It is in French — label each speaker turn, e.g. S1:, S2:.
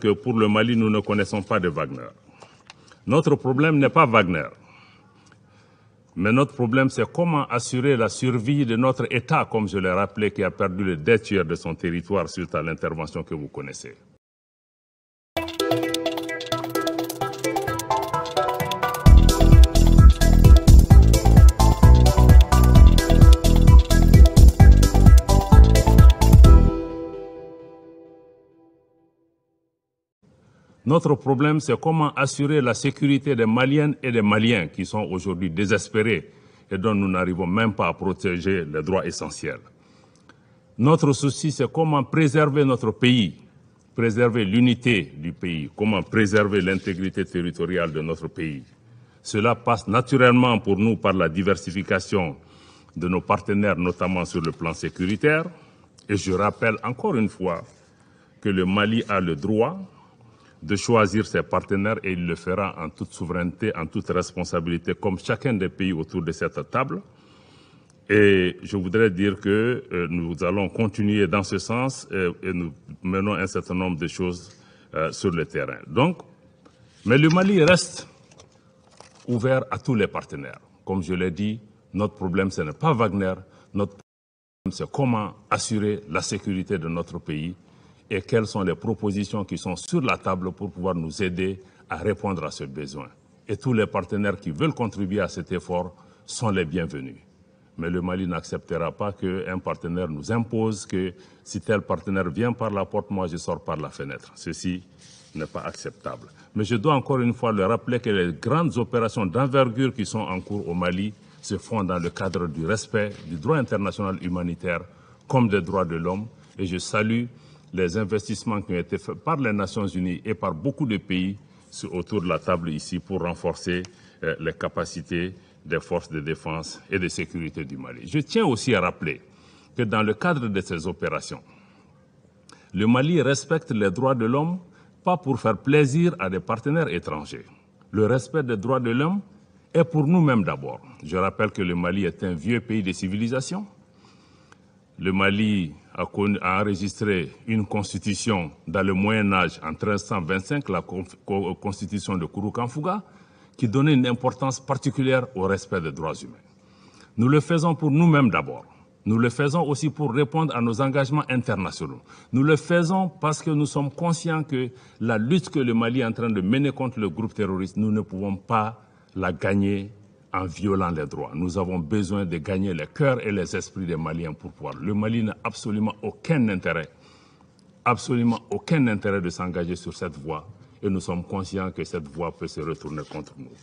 S1: que pour le Mali, nous ne connaissons pas de Wagner. Notre problème n'est pas Wagner. Mais notre problème, c'est comment assurer la survie de notre État, comme je l'ai rappelé, qui a perdu le deux de son territoire suite à l'intervention que vous connaissez. Notre problème, c'est comment assurer la sécurité des Maliennes et des Maliens qui sont aujourd'hui désespérés et dont nous n'arrivons même pas à protéger les droits essentiels. Notre souci, c'est comment préserver notre pays, préserver l'unité du pays, comment préserver l'intégrité territoriale de notre pays. Cela passe naturellement pour nous par la diversification de nos partenaires, notamment sur le plan sécuritaire. Et je rappelle encore une fois que le Mali a le droit, de choisir ses partenaires et il le fera en toute souveraineté, en toute responsabilité, comme chacun des pays autour de cette table. Et je voudrais dire que euh, nous allons continuer dans ce sens euh, et nous menons un certain nombre de choses euh, sur le terrain. Donc, mais le Mali reste ouvert à tous les partenaires. Comme je l'ai dit, notre problème, ce n'est pas Wagner, notre problème, c'est comment assurer la sécurité de notre pays et quelles sont les propositions qui sont sur la table pour pouvoir nous aider à répondre à ce besoin. Et tous les partenaires qui veulent contribuer à cet effort sont les bienvenus. Mais le Mali n'acceptera pas qu'un partenaire nous impose que si tel partenaire vient par la porte, moi je sors par la fenêtre. Ceci n'est pas acceptable. Mais je dois encore une fois le rappeler que les grandes opérations d'envergure qui sont en cours au Mali se font dans le cadre du respect du droit international humanitaire comme des droits de l'homme. Et je salue les investissements qui ont été faits par les Nations Unies et par beaucoup de pays autour de la table ici pour renforcer euh, les capacités des forces de défense et de sécurité du Mali. Je tiens aussi à rappeler que dans le cadre de ces opérations, le Mali respecte les droits de l'homme, pas pour faire plaisir à des partenaires étrangers. Le respect des droits de l'homme est pour nous-mêmes d'abord. Je rappelle que le Mali est un vieux pays de civilisation. Le Mali a, enregistré une constitution dans le Moyen Âge en 1325, la constitution de Kourou-Kanfouga, qui donnait une importance particulière au respect des droits humains. Nous le faisons pour nous-mêmes d'abord. Nous le faisons aussi pour répondre à nos engagements internationaux. Nous le faisons parce que nous sommes conscients que la lutte que le Mali est en train de mener contre le groupe terroriste, nous ne pouvons pas la gagner en violant les droits. Nous avons besoin de gagner les cœurs et les esprits des Maliens pour pouvoir. Le Mali n'a absolument aucun intérêt, absolument aucun intérêt de s'engager sur cette voie. Et nous sommes conscients que cette voie peut se retourner contre nous.